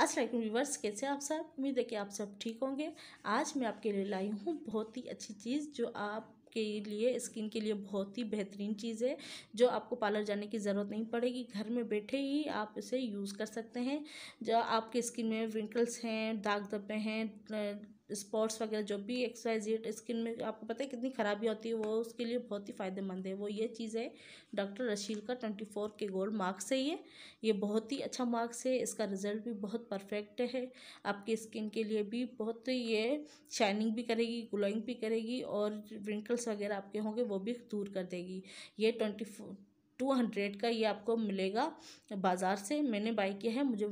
असलम अच्छा, व्यूवर्स कैसे आप सब उम्मीद है कि आप सब ठीक होंगे आज मैं आपके लिए लाई हूँ बहुत ही अच्छी चीज़ जो आप के लिए स्किन के लिए बहुत ही बेहतरीन चीज़ है जो आपको पार्लर जाने की ज़रूरत नहीं पड़ेगी घर में बैठे ही आप इसे यूज़ कर सकते हैं जो आपके स्किन में विंकल्स हैं दाग धब्बे हैं स्पॉट्स वगैरह जो भी एक्सरसाइज जेड स्किन में आपको पता है कितनी खराबी होती है वो उसके लिए बहुत ही फ़ायदेमंद है वो ये चीज़ है डॉक्टर रशील का ट्वेंटी फोर के गोल्ड मार्क्स है ये ये बहुत ही अच्छा मार्क्स है इसका रिजल्ट भी बहुत परफेक्ट है आपकी स्किन के लिए भी बहुत ये शाइनिंग भी करेगी ग्लोइंग भी करेगी और रिंकल्स वगैरह आपके होंगे वो भी दूर कर देगी ये ट्वेंटी टू हंड्रेड का ये आपको मिलेगा बाज़ार से मैंने बाई किया है मुझे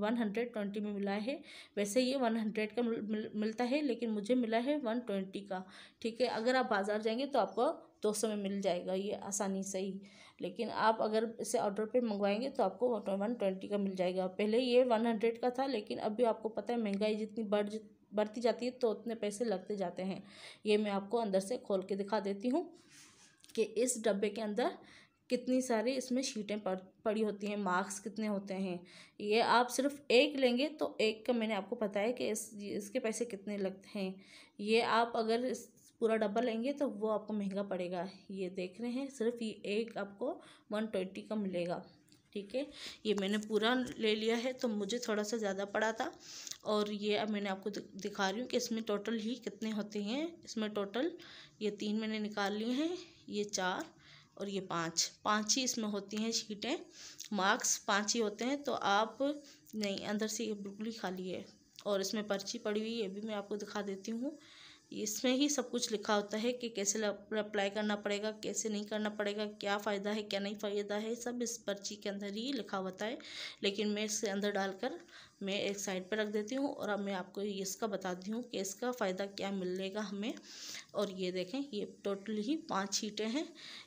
वन हंड्रेड ट्वेंटी में मिला है वैसे ये वन हंड्रेड का मिल, मिलता है लेकिन मुझे मिला है वन ट्वेंटी का ठीक है अगर आप बाज़ार जाएंगे तो आपको दो सौ में मिल जाएगा ये आसानी से ही लेकिन आप अगर इसे ऑर्डर पे मंगवाएंगे तो आपको वन ट्वेंटी का मिल जाएगा पहले ये वन हंड्रेड का था लेकिन अभी आपको पता है महंगाई जितनी बढ़ बढ़ती जाती है तो उतने पैसे लगते जाते हैं ये मैं आपको अंदर से खोल के दिखा देती हूँ कि इस डब्बे के अंदर कितनी सारी इसमें शीटें पड़ पड़ी होती हैं मार्क्स कितने होते हैं ये आप सिर्फ एक लेंगे तो एक का मैंने आपको बताया कि इस इसके पैसे कितने लगते हैं ये आप अगर इस पूरा डब्बा लेंगे तो वो आपको महंगा पड़ेगा ये देख रहे हैं सिर्फ ये एक आपको वन ट्वेंटी का मिलेगा ठीक है ये मैंने पूरा ले लिया है तो मुझे थोड़ा सा ज़्यादा पड़ा था और ये अब मैंने आपको दिखा रही हूँ कि इसमें टोटल ही कितने होते हैं इसमें टोटल ये तीन मैंने निकाल लिए हैं ये चार और ये पाँच पाँच ही इसमें होती हैं शीटें मार्क्स पाँच ही होते हैं तो आप नहीं अंदर से ये बिल्कुल ही खाली है और इसमें पर्ची पड़ी हुई है ये भी मैं आपको दिखा देती हूँ इसमें ही सब कुछ लिखा होता है कि कैसे अप्लाई करना पड़ेगा कैसे नहीं करना पड़ेगा क्या फ़ायदा है क्या नहीं फ़ायदा है सब इस पर्ची के अंदर ही लिखा होता है लेकिन मैं इसके अंदर डालकर मैं एक साइड पर रख देती हूँ और अब मैं आपको इसका बताती हूँ कि इसका फ़ायदा क्या मिलेगा हमें और ये देखें ये टोटल ही पाँच छीटें हैं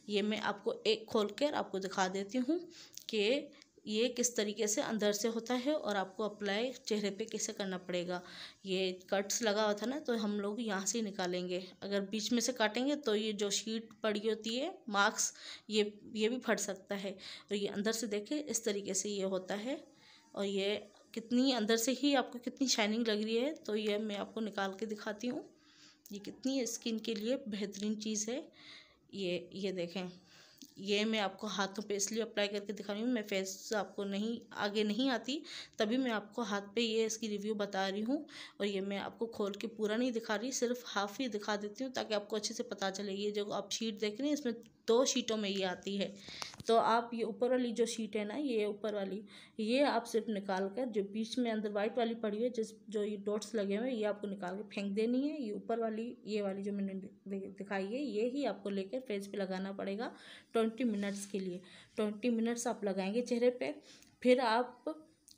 ये मैं आपको एक खोल कर आपको दिखा देती हूँ कि ये किस तरीके से अंदर से होता है और आपको अप्लाई चेहरे पे कैसे करना पड़ेगा ये कट्स लगा हुआ था ना तो हम लोग यहाँ से ही निकालेंगे अगर बीच में से काटेंगे तो ये जो शीट पड़ी होती है मार्क्स ये ये भी फट सकता है और तो ये अंदर से देखें इस तरीके से ये होता है और ये कितनी अंदर से ही आपको कितनी शाइनिंग लग रही है तो ये मैं आपको निकाल के दिखाती हूँ ये कितनी स्किन के लिए बेहतरीन चीज़ है ये ये देखें ये मैं आपको हाथों पे इसलिए अप्लाई करके दिखा रही हूँ मैं फेस आपको नहीं आगे नहीं आती तभी मैं आपको हाथ पे ये इसकी रिव्यू बता रही हूँ और ये मैं आपको खोल के पूरा नहीं दिखा रही सिर्फ हाफ ही दिखा देती हूँ ताकि आपको अच्छे से पता चले ये जो आप शीट देख रहे हैं इसमें दो शीटों में ये आती है तो आप ये ऊपर वाली जो शीट है ना ये ऊपर वाली ये आप सिर्फ निकाल कर जो बीच में अंदर वाइट वाली पड़ी हुई है जिस जो ये डॉट्स लगे हुए हैं ये आपको निकाल के फेंक देनी है ये ऊपर वाली ये वाली जो मैंने दिखाई है ये ही आपको लेकर फेस पे लगाना पड़ेगा ट्वेंटी मिनट्स के लिए ट्वेंटी मिनट्स आप लगाएंगे चेहरे पर फिर आप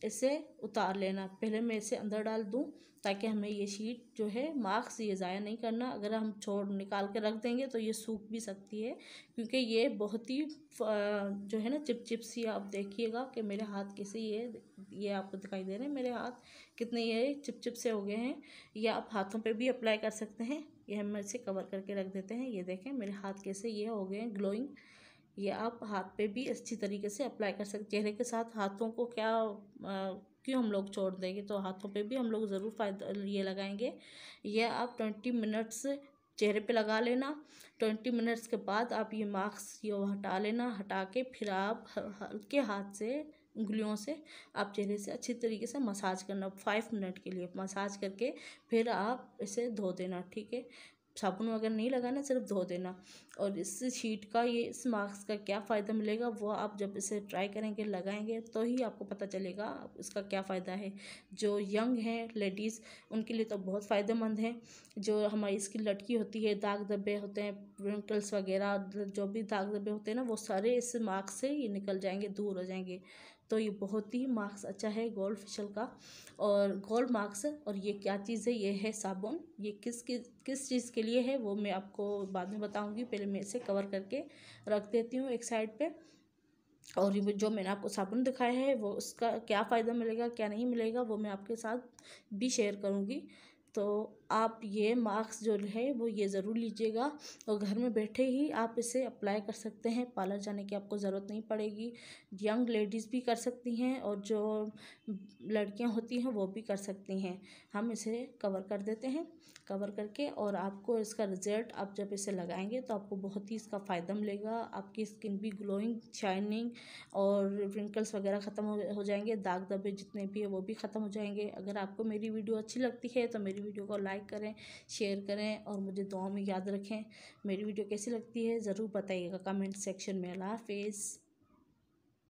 इसे उतार लेना पहले मैं इसे अंदर डाल दूँ ताकि हमें ये शीट जो है मार्क्स ये ज़ाया नहीं करना अगर हम छोड़ निकाल के रख देंगे तो ये सूख भी सकती है क्योंकि ये बहुत ही जो है ना चिपचिप सी आप देखिएगा कि मेरे हाथ कैसे ये ये आपको दिखाई दे रहे हैं मेरे हाथ कितने ये चिपचिप से हो गए हैं ये आप हाथों पे भी अप्लाई कर सकते हैं ये हम इसे कवर करके रख देते हैं ये देखें मेरे हाथ कैसे ये हो गए हैं ग्लोइंग ये आप हाथ पे भी अच्छी तरीके से अप्लाई कर सकते चेहरे के साथ हाथों को क्या आ, क्यों हम लोग छोड़ देंगे तो हाथों पे भी हम लोग ज़रूर फायदा ये लगाएंगे यह आप ट्वेंटी मिनट्स चेहरे पे लगा लेना ट्वेंटी मिनट्स के बाद आप ये मास्क ये हटा लेना हटा के फिर आप हल्के हाथ से उंगलियों से आप चेहरे से अच्छी तरीके से मसाज करना फाइव मिनट के लिए मसाज करके फिर आप इसे धो देना ठीक है साबुन वगैरह नहीं लगाना सिर्फ धो देना और इस शीट का ये इस मास्क का क्या फ़ायदा मिलेगा वो आप जब इसे ट्राई करेंगे लगाएंगे तो ही आपको पता चलेगा इसका क्या फ़ायदा है जो यंग हैं लेडीज़ उनके लिए तो बहुत फ़ायदेमंद है जो हमारी स्किन लटकी होती है दाग धब्बे होते हैं प्रिंकल्स वगैरह जो भी दाग धब्बे होते हैं ना वो सारे इस मास्क से ये निकल जाएंगे दूर हो जाएंगे तो ये बहुत ही मार्क्स अच्छा है गोल्ड फेशियल का और गोल्ड मार्क्स और ये क्या चीज़ है ये है साबुन ये किस किस किस चीज़ के लिए है वो मैं आपको बाद में बताऊँगी पहले मैं इसे कवर करके रख देती हूँ एक साइड पर और जो मैंने आपको साबुन दिखाया है वो उसका क्या फ़ायदा मिलेगा क्या नहीं मिलेगा वो मैं आपके साथ भी शेयर करूँगी तो आप ये मास्क जो है वो ये ज़रूर लीजिएगा और घर में बैठे ही आप इसे अप्लाई कर सकते हैं पार्लर जाने की आपको ज़रूरत नहीं पड़ेगी यंग लेडीज़ भी कर सकती हैं और जो लड़कियां होती हैं वो भी कर सकती हैं हम इसे कवर कर देते हैं कवर करके और आपको इसका रिज़ल्ट आप जब इसे लगाएंगे तो आपको बहुत ही इसका फ़ायदा मिलेगा आपकी स्किन भी ग्लोइंग शाइनिंग और रिंकल्स वगैरह ख़त्म हो जाएंगे दाग दबे जितने भी हैं वो भी ख़त्म हो जाएंगे अगर आपको मेरी वीडियो अच्छी लगती है तो मेरी वीडियो को लाइक करें शेयर करें और मुझे दुआ में याद रखें मेरी वीडियो कैसी लगती है ज़रूर बताइएगा कमेंट सेक्शन में अला हाफिज़